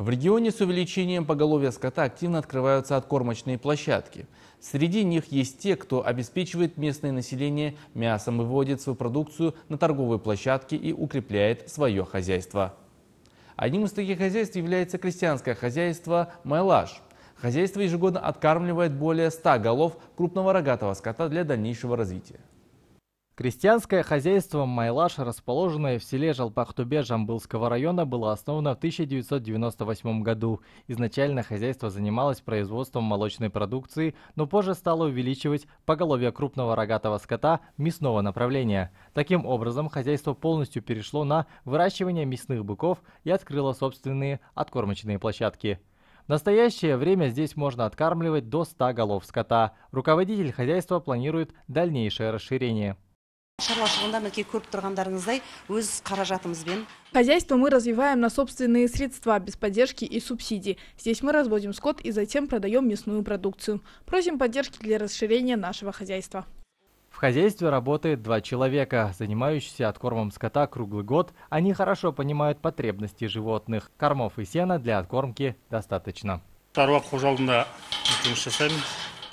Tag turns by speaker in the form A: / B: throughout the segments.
A: В регионе с увеличением поголовья скота активно открываются откормочные площадки. Среди них есть те, кто обеспечивает местное население мясом и выводит свою продукцию на торговые площадки и укрепляет свое хозяйство. Одним из таких хозяйств является крестьянское хозяйство Майлаж. Хозяйство ежегодно откармливает более 100 голов крупного рогатого скота для дальнейшего развития. Крестьянское хозяйство
B: «Майлаш», расположенное в селе Жалпахтубе Жамбылского района, было основано в 1998 году. Изначально хозяйство занималось производством молочной продукции, но позже стало увеличивать поголовье крупного рогатого скота мясного направления. Таким образом, хозяйство полностью перешло на выращивание мясных быков и открыло собственные откормочные площадки. В настоящее время здесь можно откармливать до 100 голов скота. Руководитель хозяйства планирует дальнейшее расширение.
C: Хозяйство мы развиваем на собственные средства, без поддержки и субсидий. Здесь мы разводим скот и затем продаем мясную продукцию. Просим поддержки для расширения нашего хозяйства.
B: В хозяйстве работает два человека, занимающиеся откормом скота круглый год. Они хорошо понимают потребности животных. Кормов и сена для откормки достаточно.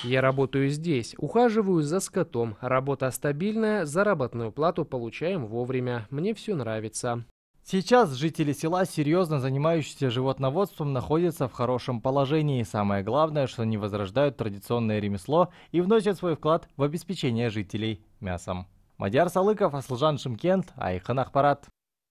B: Я работаю здесь, ухаживаю за скотом, работа стабильная, заработную плату получаем вовремя, мне все нравится. Сейчас жители села, серьезно занимающиеся животноводством, находятся в хорошем положении. Самое главное, что они возрождают традиционное ремесло и вносят свой вклад в обеспечение жителей мясом. Мадьяр Салыков, Аслжан Шимкент, Айхан Ахпарат.